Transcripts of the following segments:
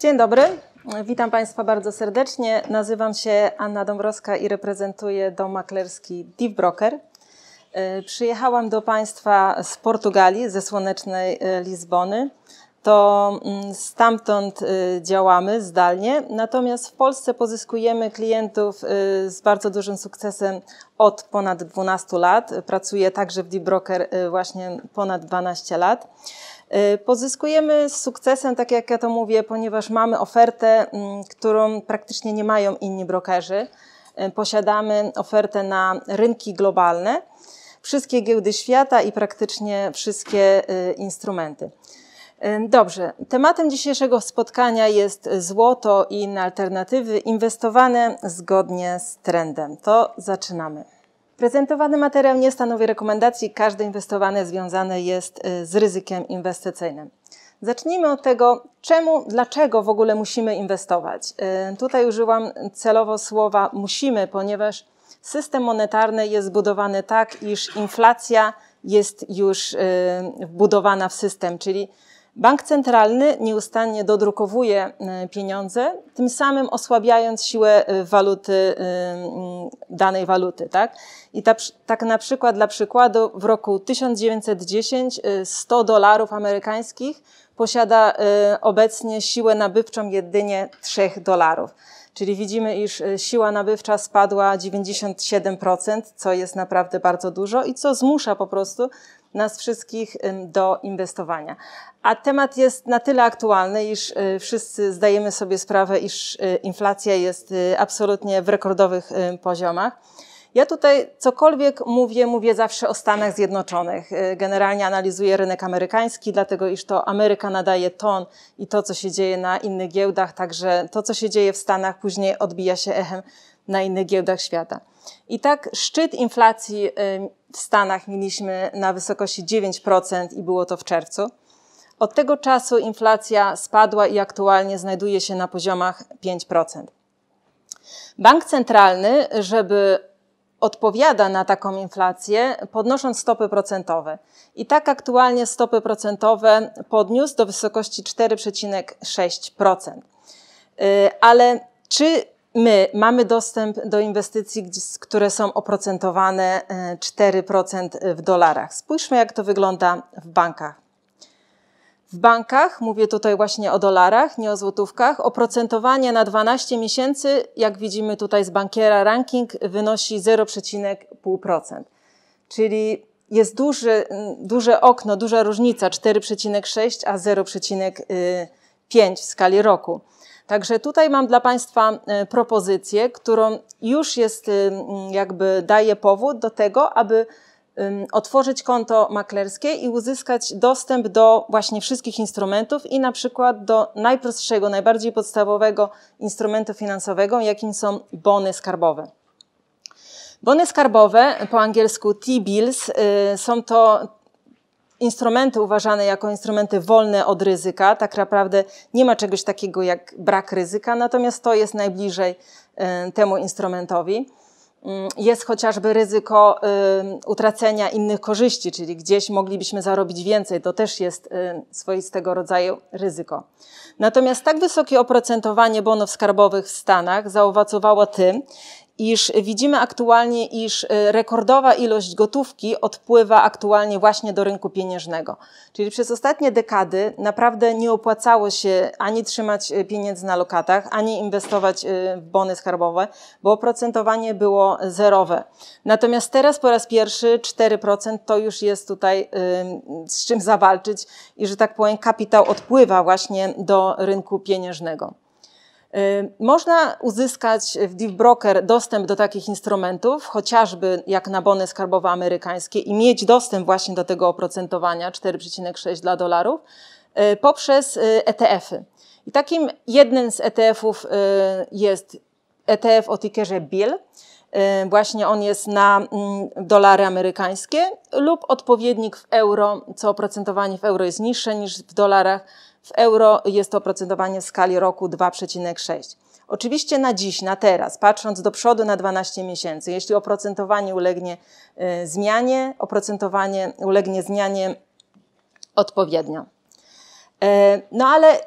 Dzień dobry. Witam Państwa bardzo serdecznie. Nazywam się Anna Dąbrowska i reprezentuję dom maklerski Deep Broker. E, przyjechałam do Państwa z Portugalii, ze słonecznej e, Lizbony. To mm, stamtąd e, działamy zdalnie, natomiast w Polsce pozyskujemy klientów z bardzo dużym sukcesem od ponad 12 lat. Pracuję także w Deep Broker właśnie ponad 12 lat. Y, pozyskujemy z sukcesem, tak jak ja to mówię, ponieważ mamy ofertę, mm, którą praktycznie nie mają inni brokerzy. Y, posiadamy ofertę na rynki globalne, wszystkie giełdy świata i praktycznie wszystkie y, instrumenty. Dobrze, tematem dzisiejszego spotkania jest złoto i inne alternatywy inwestowane zgodnie z trendem. To zaczynamy. Prezentowany materiał nie stanowi rekomendacji, każde inwestowanie związane jest y, z ryzykiem inwestycyjnym. Zacznijmy od tego, czemu, dlaczego w ogóle musimy inwestować. Y, tutaj użyłam celowo słowa musimy, ponieważ system monetarny jest zbudowany tak, iż inflacja jest już y, wbudowana w system, czyli Bank centralny nieustannie dodrukowuje e, pieniądze, tym samym osłabiając siłę e, waluty e, danej waluty. Tak, I ta, tak na przykład dla przykładu w roku 1910 100 dolarów amerykańskich posiada obecnie siłę nabywczą jedynie 3 dolarów. Czyli widzimy, iż e, siła nabywcza spadła 97%, co jest naprawdę bardzo dużo i co zmusza po prostu nas wszystkich do inwestowania. A temat jest na tyle aktualny, iż e, wszyscy zdajemy sobie sprawę, iż e, inflacja jest absolutnie w rekordowych poziomach. Ja tutaj cokolwiek mówię, mówię zawsze o Stanach Zjednoczonych. Y, generalnie analizuję rynek amerykański, dlatego iż to Ameryka nadaje ton i to, co się dzieje na innych giełdach, także to, co się dzieje w Stanach, później odbija się echem na innych giełdach świata. I tak szczyt inflacji y, w Stanach mieliśmy na wysokości 9% i było to w czerwcu. Od tego czasu inflacja spadła i aktualnie znajduje się na poziomach 5%. Bank centralny, żeby odpowiada na taką inflację, podnosząc stopy procentowe. I tak aktualnie stopy procentowe podniósł do wysokości 4,6%. Y, ale czy my mamy dostęp do inwestycji, które są oprocentowane 4% y, w dolarach? Spójrzmy, jak to wygląda w bankach. W bankach, mówię tutaj właśnie o dolarach, nie o złotówkach, oprocentowanie na 12 miesięcy, jak widzimy tutaj z bankiera ranking, wynosi 0,5%. Czyli jest duże duże okno, duża różnica 4,6 a 0,5 w skali roku. Także tutaj mam dla Państwa e, propozycję, którą już jest e, jakby daje powód do tego, aby otworzyć konto maklerskie i uzyskać dostęp do właśnie wszystkich instrumentów i na przykład do najprostszego, najbardziej podstawowego instrumentu finansowego, jakim są bony skarbowe. Bony skarbowe, po angielsku T-bills, y, są to instrumenty uważane jako instrumenty wolne od ryzyka. Tak naprawdę nie ma czegoś takiego jak brak ryzyka, natomiast to jest najbliżej y, temu instrumentowi. Mm, jest chociażby ryzyko y, utracenia innych korzyści, czyli gdzieś moglibyśmy zarobić więcej. To też jest y, swoistego rodzaju ryzyko. Natomiast tak wysokie oprocentowanie bonów skarbowych w Stanach zaowocowało tym, iż widzimy aktualnie, iż e, rekordowa ilość gotówki odpływa aktualnie właśnie do rynku pieniężnego. Czyli przez ostatnie dekady naprawdę nie opłacało się ani trzymać e, pieniędzy na lokatach, ani inwestować e, w bony skarbowe, bo oprocentowanie było zerowe. Natomiast teraz po raz pierwszy 4% to już jest tutaj z czym zawalczyć i że tak powiem kapitał odpływa właśnie do rynku pieniężnego. Można uzyskać w Broker dostęp do takich instrumentów, chociażby jak na bony skarbowe amerykańskie i mieć dostęp właśnie do tego oprocentowania 4,6 dla dolarów y, poprzez y, ETF-y. I takim jednym z ETF-ów y, jest ETF o tickerze BIL. Właśnie on jest na mm, dolary amerykańskie lub odpowiednik w euro, co oprocentowanie w euro jest niższe niż w dolarach, w euro jest to oprocentowanie w skali roku 2,6. Oczywiście na dziś, na teraz, patrząc do przodu na 12 miesięcy, jeśli oprocentowanie ulegnie y, zmianie, oprocentowanie ulegnie zmianie odpowiednio. E, no ale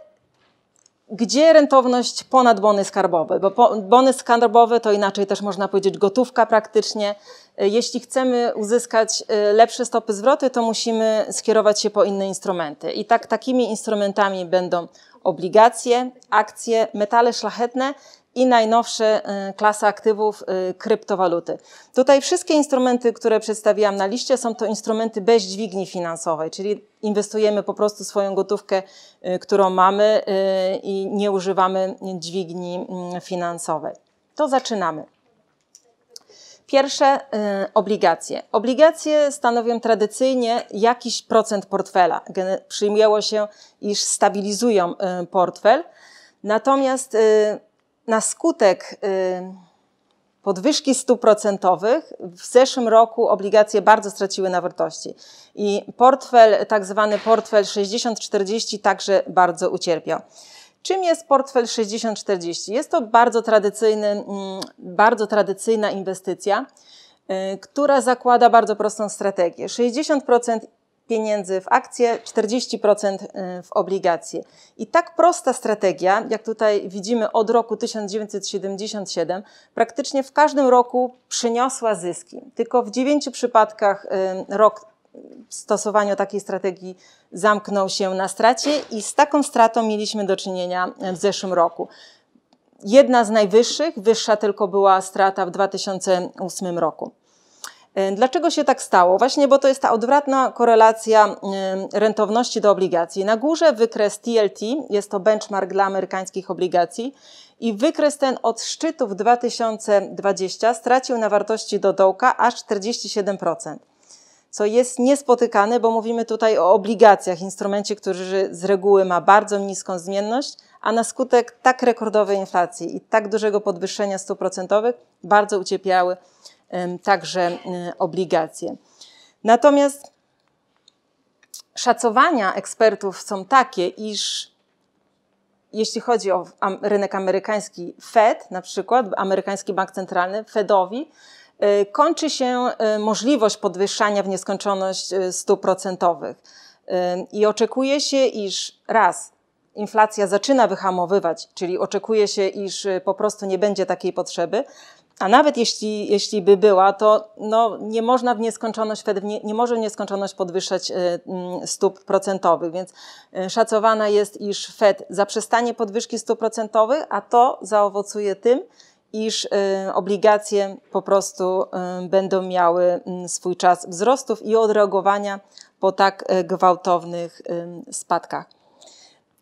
gdzie rentowność ponad bony skarbowe? Bo bony skarbowe to inaczej też można powiedzieć gotówka praktycznie. Y, jeśli chcemy uzyskać y, lepsze stopy zwroty, to musimy skierować się po inne instrumenty. I tak takimi instrumentami będą obligacje, akcje, metale szlachetne i najnowsze y, klasa aktywów y, kryptowaluty. Tutaj wszystkie instrumenty, które przedstawiłam na liście, są to instrumenty bez dźwigni finansowej, czyli inwestujemy po prostu swoją gotówkę, y, którą mamy i nie używamy dźwigni mm, finansowej. To zaczynamy. Pierwsze obligacje. Obligacje stanowią tradycyjnie jakiś procent portfela. Przyjmiało się, iż stabilizują portfel. Natomiast na skutek y, podwyżki stóp procentowych w zeszłym roku obligacje bardzo straciły na wartości i portfel, tak zwany portfel 60-40 także bardzo ucierpiał. Czym jest portfel 60-40? Jest to bardzo, tradycyjny, mm, bardzo tradycyjna inwestycja, y, która zakłada bardzo prostą strategię. 60% pieniędzy w akcje, 40% y, w obligacje. I tak prosta strategia, jak tutaj widzimy od roku 1977, praktycznie w każdym roku przyniosła zyski. Tylko w dziewięciu przypadkach y, rok y, stosowania takiej strategii zamknął się na stracie i z taką stratą mieliśmy do czynienia w zeszłym roku. Jedna z najwyższych, wyższa tylko była strata w 2008 roku. Y, dlaczego się tak stało? Właśnie, bo to jest ta odwrotna korelacja y, rentowności do obligacji. Na górze wykres TLT, jest to benchmark dla amerykańskich obligacji, i wykres ten od szczytu w 2020 stracił na wartości do dołka aż 47%, co jest niespotykane, bo mówimy tutaj o obligacjach, instrumencie, który z reguły ma bardzo niską zmienność, a na skutek tak rekordowej inflacji i tak dużego podwyższenia stóp procentowych bardzo ucierpiały także y, obligacje. Natomiast szacowania ekspertów są takie, iż jeśli chodzi o rynek amerykański, Fed, na przykład, amerykański bank centralny, Fedowi, y, kończy się y, możliwość podwyższania w nieskończoność stóp procentowych. I oczekuje się, iż raz, inflacja zaczyna wyhamowywać, czyli oczekuje się, iż po prostu nie będzie takiej potrzeby, a nawet jeśli, jeśli by była, to no, nie można w nieskończoność, Fed nie, nie może w nieskończoność podwyższać y, mm, stóp procentowych, więc y, szacowana jest, iż Fed zaprzestanie podwyżki stóp procentowych, a to zaowocuje tym, iż y, obligacje po prostu będą miały mm, swój czas wzrostów i odreagowania po tak gwałtownych spadkach.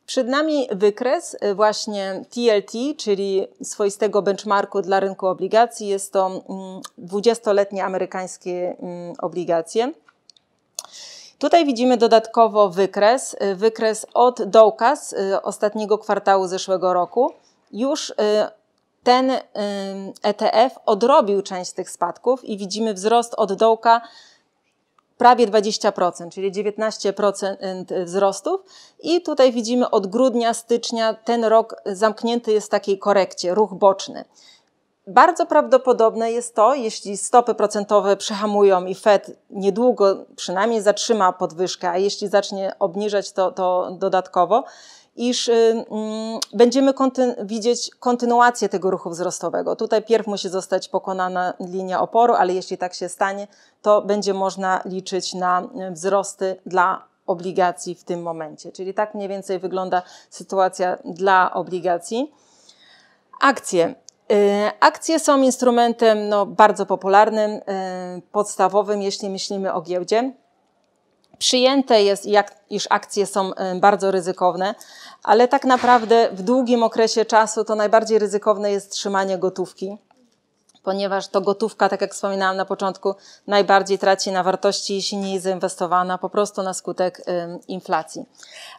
Przed nami wykres y, właśnie TLT, czyli swoistego benchmarku dla rynku obligacji. Jest to 20-letnie mm, amerykańskie mm, obligacje. Tutaj widzimy dodatkowo wykres, y, wykres od dołka z y, ostatniego kwartału zeszłego roku. Już ten ETF odrobił część tych spadków i widzimy wzrost od dołka prawie 20%, czyli 19% wzrostów. I tutaj widzimy od grudnia, stycznia ten rok zamknięty jest w takiej korekcie, ruch boczny. Bardzo prawdopodobne jest to, jeśli stopy procentowe przehamują i Fed niedługo przynajmniej zatrzyma podwyżkę, a jeśli zacznie obniżać to, to dodatkowo, iż y, mm, będziemy widzieć kontynuację tego ruchu wzrostowego. Tutaj pierw musi zostać pokonana linia oporu, ale jeśli tak się stanie, to będzie można liczyć na y, wzrosty dla obligacji w tym momencie. Czyli tak mniej więcej wygląda sytuacja dla obligacji. Akcje. Y, akcje są instrumentem no, bardzo popularnym, podstawowym, jeśli myślimy o giełdzie przyjęte jest, jak, iż akcje są y, bardzo ryzykowne, ale tak naprawdę w długim okresie czasu to najbardziej ryzykowne jest trzymanie gotówki, ponieważ to gotówka, tak jak wspominałam na początku, najbardziej traci na wartości, jeśli nie jest zainwestowana po prostu na skutek y, inflacji.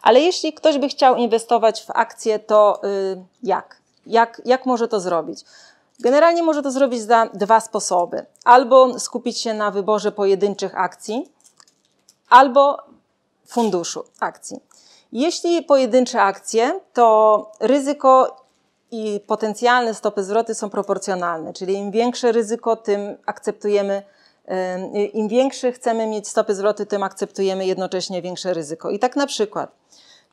Ale jeśli ktoś by chciał inwestować w akcje, to y, jak? Jak, jak może to zrobić? Generalnie może to zrobić za dwa sposoby. Albo skupić się na wyborze pojedynczych akcji, albo funduszu akcji. Jeśli pojedyncze akcje, to ryzyko i potencjalne stopy zwroty są proporcjonalne, czyli im większe ryzyko, tym akceptujemy, y, im większe chcemy mieć stopy zwroty, tym akceptujemy jednocześnie większe ryzyko. I tak na przykład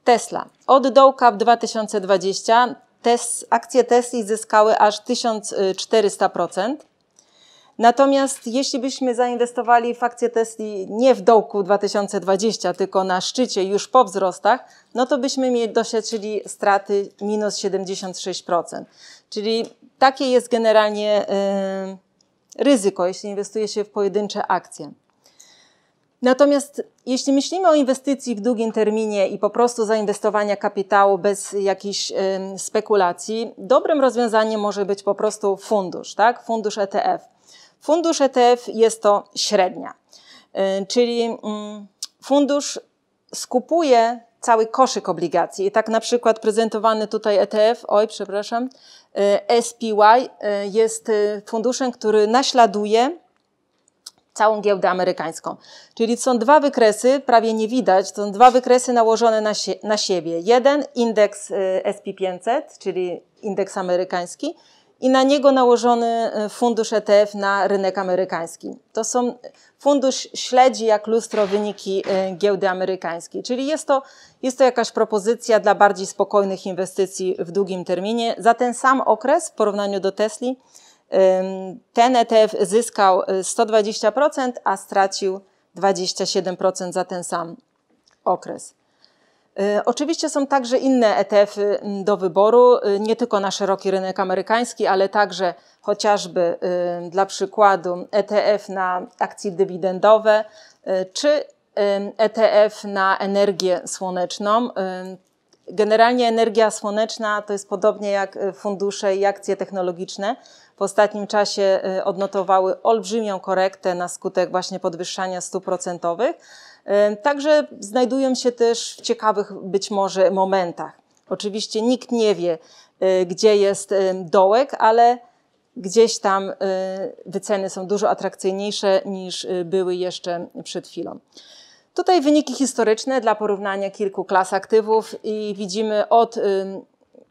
Tesla. Od dołka w 2020 tes, akcje Tesli zyskały aż 1400%. Natomiast jeśli byśmy zainwestowali w akcje Tesla nie w dołku 2020, tylko na szczycie, już po wzrostach, no to byśmy doświadczyli straty minus 76%. Czyli takie jest generalnie y, ryzyko, jeśli inwestuje się w pojedyncze akcje. Natomiast jeśli myślimy o inwestycji w długim terminie i po prostu zainwestowania kapitału bez jakichś y, spekulacji, dobrym rozwiązaniem może być po prostu fundusz, tak? Fundusz ETF. Fundusz ETF jest to średnia, y, czyli mm, fundusz skupuje cały koszyk obligacji. I tak na przykład prezentowany tutaj ETF, oj, przepraszam, SPY y, y, jest funduszem, który naśladuje całą giełdę amerykańską. Czyli są dwa wykresy, prawie nie widać, są dwa wykresy nałożone na, sie na siebie. Jeden indeks SP500, czyli indeks amerykański, i na niego nałożony e, fundusz ETF na rynek amerykański. To są, fundusz śledzi jak lustro wyniki e, giełdy amerykańskiej, czyli jest to, jest to jakaś propozycja dla bardziej spokojnych inwestycji w długim terminie. Za ten sam okres w porównaniu do Tesla ten ETF zyskał 120%, e, a stracił 27% za ten sam okres. E, oczywiście są także inne ETF -y do wyboru, y, nie tylko na szeroki rynek amerykański, ale także chociażby y, dla przykładu ETF na akcje dywidendowe y, czy ETF na energię słoneczną. Generalnie energia słoneczna to jest podobnie jak fundusze i akcje technologiczne. W ostatnim czasie odnotowały olbrzymią korektę na skutek właśnie podwyższania stóp procentowych Także znajdują się też w ciekawych być może momentach. Oczywiście nikt nie wie, e, gdzie jest dołek, ale gdzieś tam e, wyceny są dużo atrakcyjniejsze niż e, były jeszcze przed chwilą. Tutaj wyniki historyczne dla porównania kilku klas aktywów i widzimy od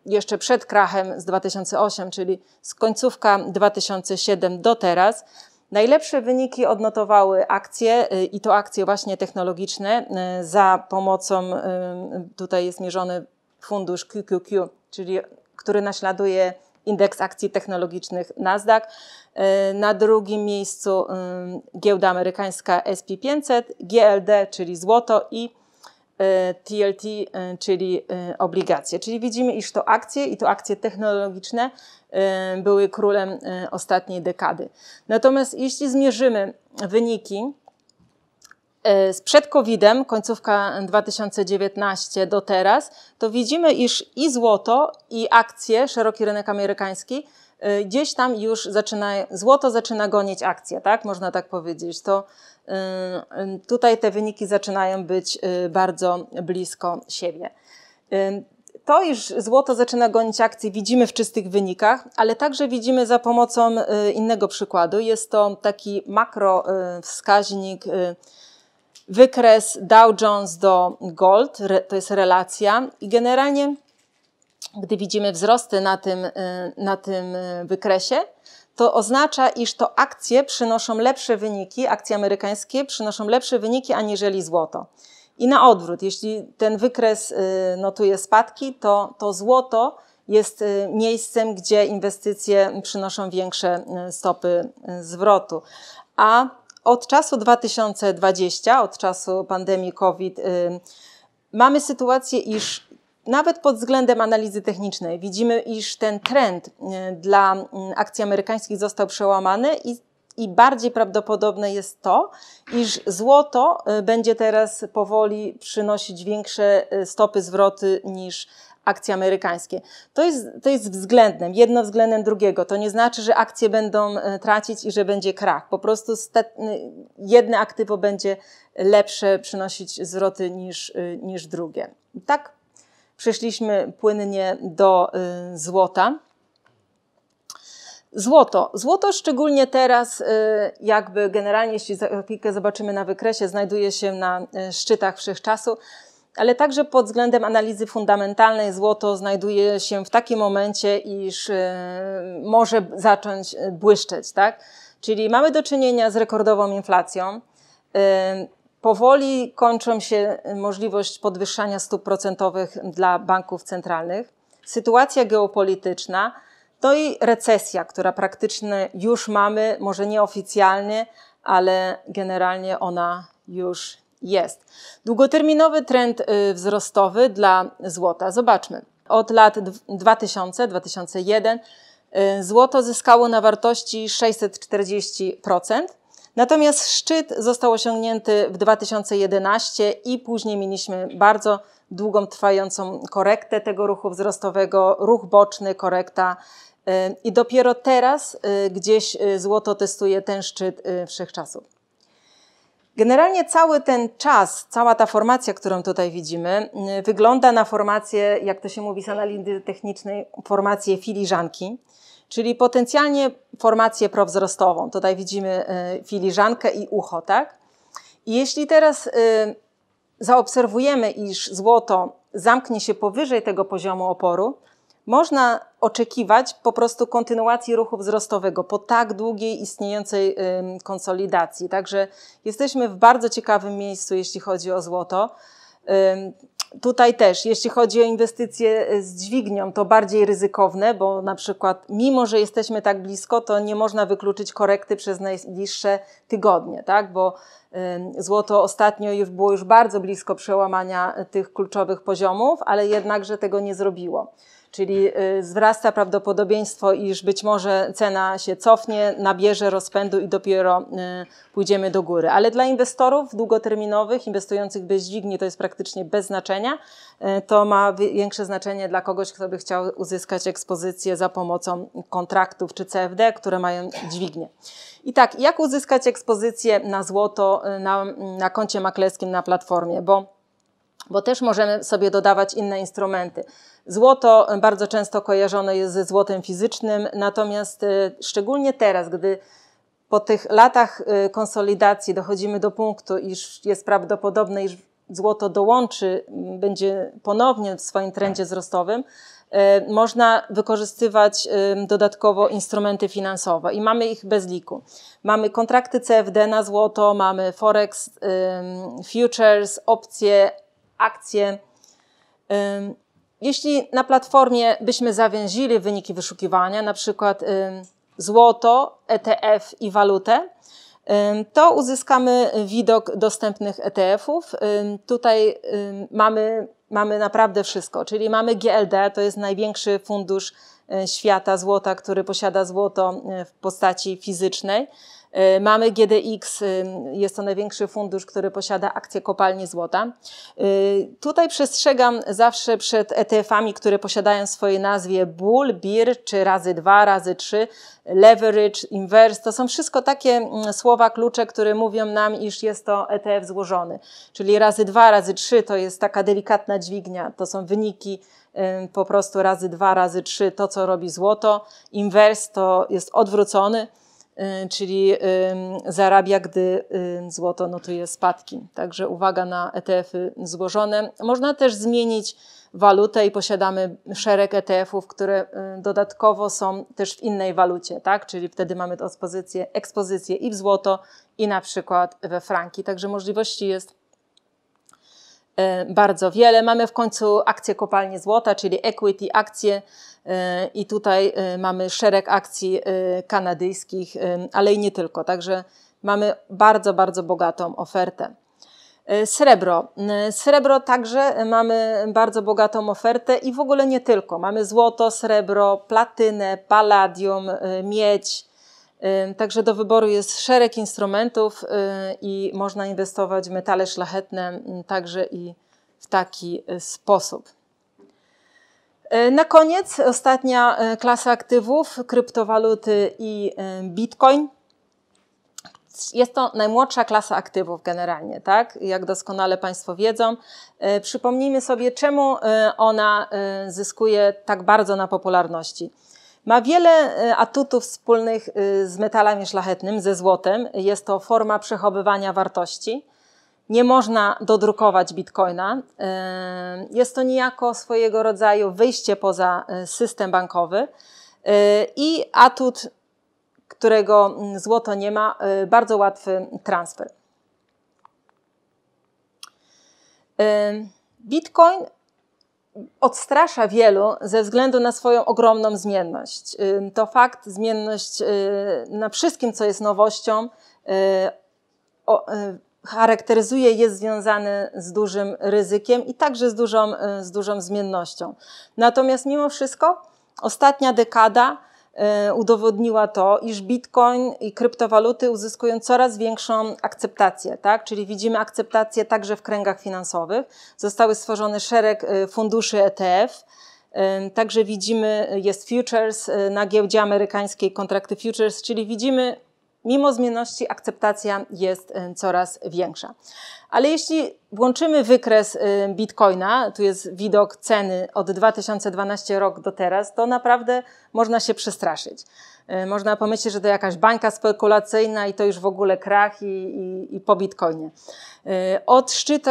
jeszcze przed krachem z 2008, czyli z końcówka 2007 do teraz, Najlepsze wyniki odnotowały akcje y, i to akcje właśnie technologiczne y, za pomocą, y, tutaj jest mierzony fundusz QQQ, czyli który naśladuje indeks akcji technologicznych Nasdaq. Na drugim miejscu giełda amerykańska SP500, GLD, czyli złoto i TLT, e, e, czyli e, obligacje. Czyli widzimy, iż to akcje i to akcje technologiczne były królem ostatniej dekady. Natomiast jeśli zmierzymy wyniki sprzed COVID-em, końcówka 2019 do teraz, to widzimy, iż i złoto, i akcje, szeroki rynek amerykański, gdzieś tam już zaczyna, złoto zaczyna gonić akcje, tak? Można tak powiedzieć. To Tutaj te wyniki zaczynają być y, bardzo blisko siebie. To, iż złoto zaczyna gonić akcje, widzimy w czystych wynikach, ale także widzimy za pomocą y, innego przykładu. Jest to taki makro y, wskaźnik, wykres Dow Jones do gold, to jest relacja i generalnie, gdy widzimy wzrosty na tym, na tym wykresie, to oznacza, iż to akcje przynoszą lepsze wyniki, akcje amerykańskie przynoszą lepsze wyniki aniżeli złoto. I na odwrót, jeśli ten wykres y, notuje spadki, to, to złoto jest y, miejscem, gdzie inwestycje przynoszą większe y, stopy zwrotu. A od czasu 2020, od czasu pandemii COVID, mamy sytuację, iż nawet pod względem analizy technicznej widzimy, iż ten trend e, dla akcji amerykańskich został przełamany i, i bardziej prawdopodobne jest to, iż złoto e, będzie teraz powoli przynosić większe e, stopy zwroty niż akcje amerykańskie. To jest, to jest względem, jedno względem drugiego. To nie znaczy, że akcje będą tracić i że będzie krach. Po prostu jedne aktywo będzie lepsze przynosić zwroty niż, niż drugie. Tak przeszliśmy płynnie do y, złota. Złoto. Złoto szczególnie teraz, y, jakby generalnie, jeśli chwilkę zobaczymy na wykresie, znajduje się na y, szczytach wszechczasu, ale także pod względem analizy fundamentalnej złoto znajduje się w takim momencie, iż może zacząć błyszczeć. Tak? Czyli mamy do czynienia z rekordową inflacją Powoli kończą się y, możliwość podwyższania stóp procentowych dla banków centralnych, sytuacja geopolityczna, to no i recesja, która praktycznie już mamy, może nieoficjalnie, ale generalnie ona już jest. Długoterminowy trend y, wzrostowy dla złota. Zobaczmy. Od lat 2000-2001 y, złoto zyskało na wartości 640%. Natomiast szczyt został osiągnięty w 2011 i później mieliśmy bardzo długą trwającą korektę tego ruchu wzrostowego, ruch boczny, korekta. Y, I dopiero teraz y, gdzieś y, złoto testuje ten szczyt wszechczasów. Generalnie cały ten czas, cała ta formacja, którą tutaj widzimy, wygląda na formację, jak to się mówi z analizy technicznej, formację filiżanki czyli potencjalnie formację prowzrostową. Tutaj widzimy e, filiżankę i ucho, tak? I jeśli teraz e, zaobserwujemy, iż złoto zamknie się powyżej tego poziomu oporu, można oczekiwać po prostu kontynuacji ruchu wzrostowego po tak długiej istniejącej e, konsolidacji. Także jesteśmy w bardzo ciekawym miejscu, jeśli chodzi o złoto. Tutaj też, jeśli chodzi o inwestycje e, z dźwignią, to bardziej ryzykowne, bo na przykład, mimo że jesteśmy tak blisko, to nie można wykluczyć korekty przez najbliższe tygodnie, tak? bo złoto ostatnio już było już bardzo blisko przełamania e, tych kluczowych poziomów, ale jednakże tego nie zrobiło czyli y, wzrasta prawdopodobieństwo, iż być może cena się cofnie, nabierze rozpędu i dopiero y, pójdziemy do góry. Ale dla inwestorów długoterminowych, inwestujących bez dźwigni, to jest praktycznie bez znaczenia. Y, to ma większe znaczenie dla kogoś, kto by chciał uzyskać ekspozycję za pomocą kontraktów czy CFD, które mają dźwignię. I tak, jak uzyskać ekspozycję na złoto na, na koncie maklerskim na platformie? Bo bo też możemy sobie dodawać inne instrumenty. Złoto bardzo często kojarzone jest ze złotem fizycznym, natomiast y, szczególnie teraz, gdy po tych latach y, konsolidacji dochodzimy do punktu, iż jest prawdopodobne, iż złoto dołączy, będzie ponownie w swoim trendzie wzrostowym, y, można wykorzystywać dodatkowo instrumenty finansowe i mamy ich bez liku. Mamy kontrakty CFD na złoto, mamy forex, futures, opcje, akcje. Jeśli na platformie byśmy zawięzili wyniki wyszukiwania, na przykład złoto, ETF i walutę, to uzyskamy widok dostępnych ETF-ów. Tutaj mamy, mamy naprawdę wszystko, czyli mamy GLD, to jest największy fundusz y, świata złota, który posiada złoto y, w postaci fizycznej. E, mamy GDX, y, jest to największy fundusz, który posiada akcje kopalni złota. E, tutaj przestrzegam zawsze przed ETF-ami, które posiadają w swojej nazwie bull, bir, czy razy dwa, razy trzy, leverage, inverse. To są wszystko takie mm, słowa, klucze, które mówią nam, iż jest to ETF złożony. Czyli razy dwa, razy trzy to jest taka delikatna dźwignia, to są wyniki y, po prostu razy dwa, razy trzy to, co robi złoto. Inverse to jest odwrócony Y, czyli y, zarabia, gdy y, złoto notuje spadki. Także uwaga na ETF-y złożone. Można też zmienić walutę i posiadamy szereg ETF-ów, które dodatkowo są też w innej walucie, tak? Czyli wtedy mamy ekspozycję, ekspozycję i w złoto, i na przykład we franki. Także możliwości jest bardzo wiele. Mamy w końcu akcje kopalni złota, czyli equity, akcje E, I tutaj e, mamy szereg akcji e, kanadyjskich, ale i nie tylko. Także mamy bardzo, bardzo bogatą ofertę. Srebro. Srebro także mamy bardzo bogatą ofertę i w ogóle nie tylko. Mamy złoto, srebro, platynę, palladium, miedź. Także do wyboru jest szereg instrumentów i można inwestować w metale szlachetne także i w taki sposób. E, na koniec ostatnia e, klasa aktywów, kryptowaluty i e, bitcoin. Jest to najmłodsza klasa aktywów generalnie, tak? Jak doskonale Państwo wiedzą. Przypomnijmy sobie, czemu ona zyskuje tak bardzo na popularności. Ma wiele atutów wspólnych z metalami szlachetnym, ze złotem. Jest to forma przechowywania wartości nie można dodrukować bitcoina. E, jest to niejako swojego rodzaju wyjście poza e, system bankowy e, i atut, którego mm, złoto nie ma, bardzo łatwy transfer. Bitcoin odstrasza wielu ze względu na swoją ogromną zmienność. To fakt, zmienność na wszystkim, co jest nowością, charakteryzuje, jest związany z dużym ryzykiem i także z dużą, e, z dużą zmiennością. Natomiast mimo wszystko ostatnia dekada e, udowodniła to, iż bitcoin i kryptowaluty uzyskują coraz większą akceptację, tak? czyli widzimy akceptację także w kręgach finansowych. Zostały stworzone szereg e, funduszy ETF, także widzimy, jest futures na giełdzie amerykańskiej, kontrakty futures, czyli widzimy mimo zmienności akceptacja jest y, coraz większa. Ale jeśli włączymy wykres y, bitcoina, tu jest widok ceny od 2012 rok do teraz, to naprawdę można się przestraszyć. Y, można pomyśleć, że to jakaś bańka spekulacyjna i to już w ogóle krach i, i, i po bitcoinie. Od szczytu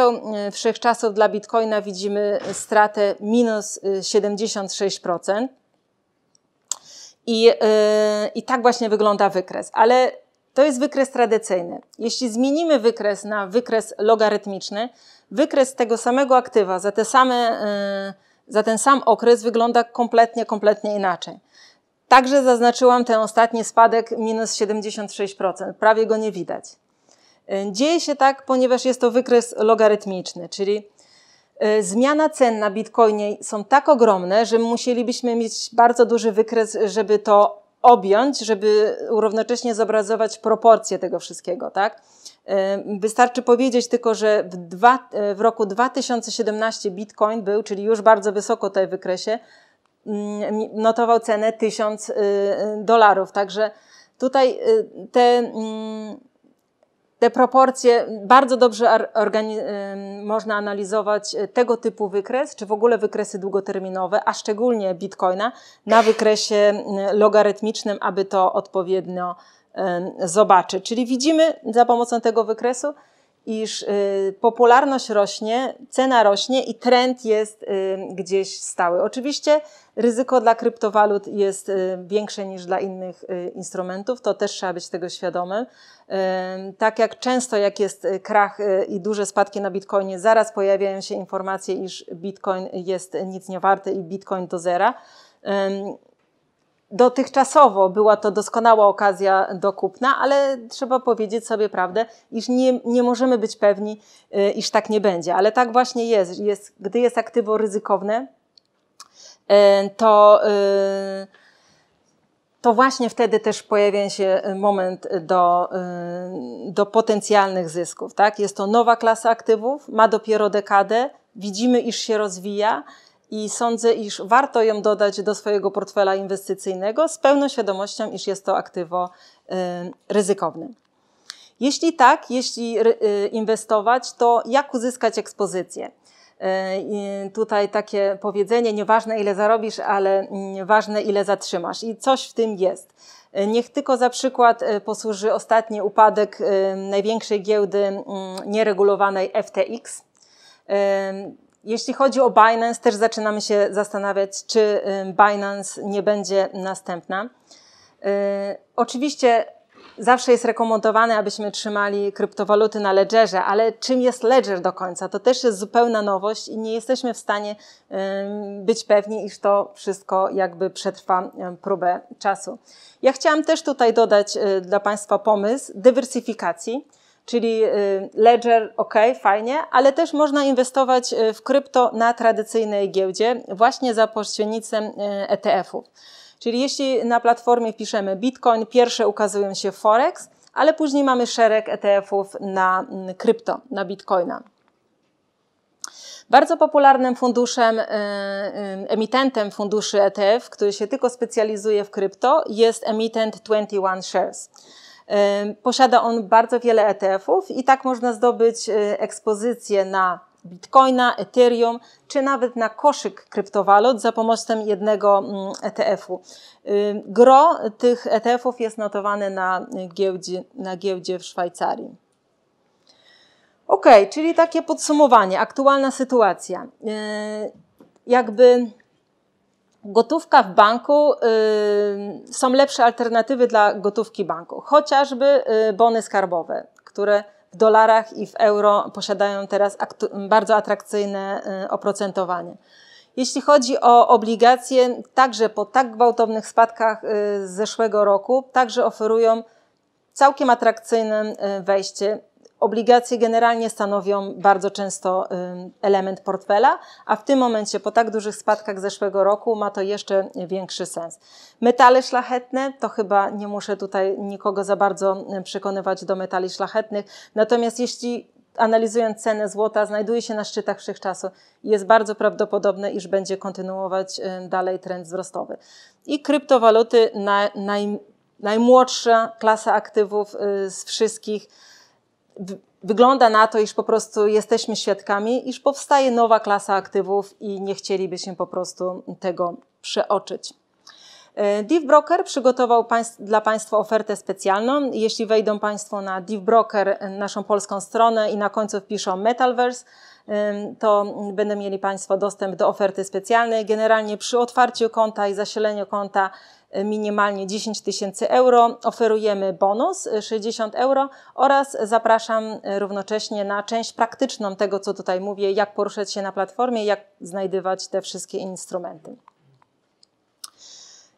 wszechczasów dla bitcoina widzimy stratę minus 76%. I, yy, I tak właśnie wygląda wykres. Ale to jest wykres tradycyjny. Jeśli zmienimy wykres na wykres logarytmiczny, wykres tego samego aktywa za, te same, y, za ten sam okres wygląda kompletnie, kompletnie inaczej. Także zaznaczyłam ten ostatni spadek minus 76%, prawie go nie widać. Y, dzieje się tak, ponieważ jest to wykres logarytmiczny, czyli y, zmiana cen na bitcoinie są tak ogromne, że musielibyśmy mieć bardzo duży wykres, żeby to objąć, żeby równocześnie zobrazować proporcje tego wszystkiego, tak? Wystarczy powiedzieć tylko, że w, dwa, e, w roku 2017 Bitcoin był, czyli już bardzo wysoko tutaj w wykresie, mm, notował cenę 1000 y, y, dolarów. Także tutaj y, te mm, te proporcje bardzo dobrze można analizować y, tego typu wykres, czy w ogóle wykresy długoterminowe, a szczególnie bitcoina na wykresie y, logarytmicznym, aby to odpowiednio zobaczyć. Czyli widzimy za pomocą tego wykresu, iż y, popularność rośnie, cena rośnie i trend jest y, gdzieś stały. Oczywiście ryzyko dla kryptowalut jest y, większe niż dla innych instrumentów, to też trzeba być tego świadomym. Tak jak często, jak jest krach i duże spadki na bitcoinie, zaraz pojawiają się informacje, iż bitcoin jest nic nie warty i bitcoin do zera Dotychczasowo była to doskonała okazja do kupna, ale trzeba powiedzieć sobie prawdę, iż nie, nie możemy być pewni, y, iż tak nie będzie. Ale tak właśnie jest. jest gdy jest aktywo ryzykowne, y, to, y, to właśnie wtedy też pojawia się moment do, do potencjalnych zysków. Tak? Jest to nowa klasa aktywów, ma dopiero dekadę, widzimy, iż się rozwija i sądzę, iż warto ją dodać do swojego portfela inwestycyjnego z pełną świadomością, iż jest to aktywo y, ryzykowne. Jeśli tak, jeśli y, inwestować, to jak uzyskać ekspozycję? Y, tutaj takie powiedzenie, nieważne ile zarobisz, ale mm, ważne ile zatrzymasz. I coś w tym jest. Niech tylko za przykład posłuży ostatni upadek największej giełdy mm, nieregulowanej FTX. Jeśli chodzi o Binance, też zaczynamy się zastanawiać, czy Binance nie będzie następna. Y, oczywiście zawsze jest rekomendowane, abyśmy trzymali kryptowaluty na ledgerze, ale czym jest ledger do końca? To też jest zupełna nowość i nie jesteśmy w stanie być pewni, iż to wszystko jakby przetrwa próbę czasu. Ja chciałam też tutaj dodać y, dla Państwa pomysł dywersyfikacji Czyli y, ledger, ok, fajnie, ale też można inwestować y, w krypto na tradycyjnej giełdzie właśnie za pośrednictwem y, ETF-ów. Czyli jeśli na platformie piszemy Bitcoin, pierwsze ukazują się Forex, ale później mamy szereg ETF-ów na mm, krypto, na Bitcoina. Bardzo popularnym funduszem, emitentem funduszy ETF, który się tylko specjalizuje w krypto, jest emitent 21 Shares. Posiada on bardzo wiele ETF-ów i tak można zdobyć e, ekspozycję na Bitcoina, Ethereum czy nawet na koszyk kryptowalut za pomocą jednego mm, ETF-u. Gro tych ETF-ów jest notowane na giełdzie, na giełdzie w Szwajcarii. Ok, czyli takie podsumowanie, aktualna sytuacja. Jakby Gotówka w banku, y, są lepsze alternatywy dla gotówki banku, chociażby y, bony skarbowe, które w dolarach i w euro posiadają teraz bardzo atrakcyjne y, oprocentowanie. Jeśli chodzi o obligacje, także po tak gwałtownych spadkach z zeszłego roku, także oferują całkiem atrakcyjne wejście Obligacje generalnie stanowią bardzo często element portfela, a w tym momencie po tak dużych spadkach zeszłego roku ma to jeszcze większy sens. Metale szlachetne, to chyba nie muszę tutaj nikogo za bardzo y, przekonywać do metali szlachetnych. Natomiast jeśli analizując cenę złota, znajduje się na szczytach wszechczasu i jest bardzo prawdopodobne, iż będzie kontynuować y, dalej trend wzrostowy. I kryptowaluty, naj, naj, najmłodsza klasa aktywów y, z wszystkich wygląda na to, iż po prostu jesteśmy świadkami, iż powstaje nowa klasa aktywów i nie chcielibyśmy po prostu tego przeoczyć. E, Broker przygotował dla Państwa ofertę specjalną. Jeśli wejdą Państwo na Broker e, naszą polską stronę i na końcu wpiszą Metalverse, e, to będą mieli Państwo dostęp do oferty specjalnej. Generalnie przy otwarciu konta i zasileniu konta minimalnie 10 tysięcy euro. Oferujemy bonus 60 y, euro oraz zapraszam y, równocześnie na część praktyczną tego, co tutaj mówię, jak poruszać się na platformie, jak znajdywać te wszystkie instrumenty.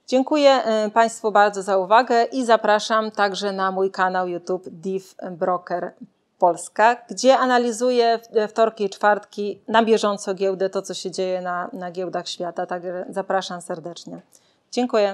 Dziękuję y, Państwu bardzo za uwagę i zapraszam także na mój kanał YouTube Div Broker Polska, gdzie analizuję wtorki i czwartki na bieżąco giełdę, to co się dzieje na, na giełdach świata. Także zapraszam serdecznie. Dziękuję.